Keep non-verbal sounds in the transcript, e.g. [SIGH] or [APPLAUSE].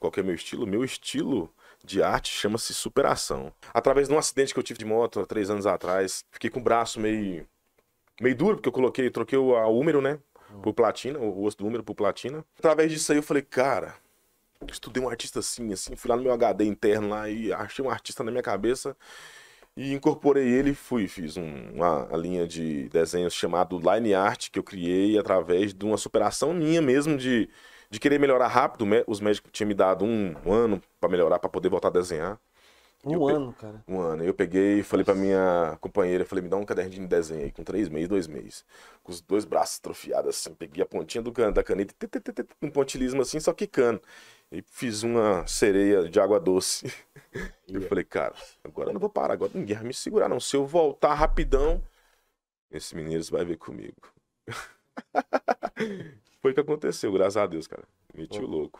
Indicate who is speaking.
Speaker 1: Qual que é meu estilo? Meu estilo de arte chama-se superação. Através de um acidente que eu tive de moto há três anos atrás, fiquei com o braço meio, meio duro, porque eu coloquei, troquei o húmero, né? Hum. Por platina, o osso do húmero por platina. Através disso aí eu falei, cara, estudei um artista assim, assim, fui lá no meu HD interno lá e achei um artista na minha cabeça e incorporei ele fui fiz um, uma, uma, linha de desenhos chamado Line Art que eu criei através de uma superação minha mesmo de de querer melhorar rápido. Os médicos tinham me dado um, um ano para melhorar, para poder voltar a desenhar.
Speaker 2: Um ano, cara.
Speaker 1: Um ano. Eu peguei e falei pra minha companheira, falei, me dá um caderninho de desenho aí, com três meses, dois meses. Com os dois braços atrofiados, assim. Peguei a pontinha do da caneta, um pontilismo assim, só quicando. E fiz uma sereia de água doce. [LAUGHS] Yeah. Eu falei, cara, agora eu não vou parar, agora ninguém vai me segurar, não. Se eu voltar rapidão, esse mineiro vai ver comigo. [LAUGHS] foi o que aconteceu, graças a Deus, cara. Meti o louco.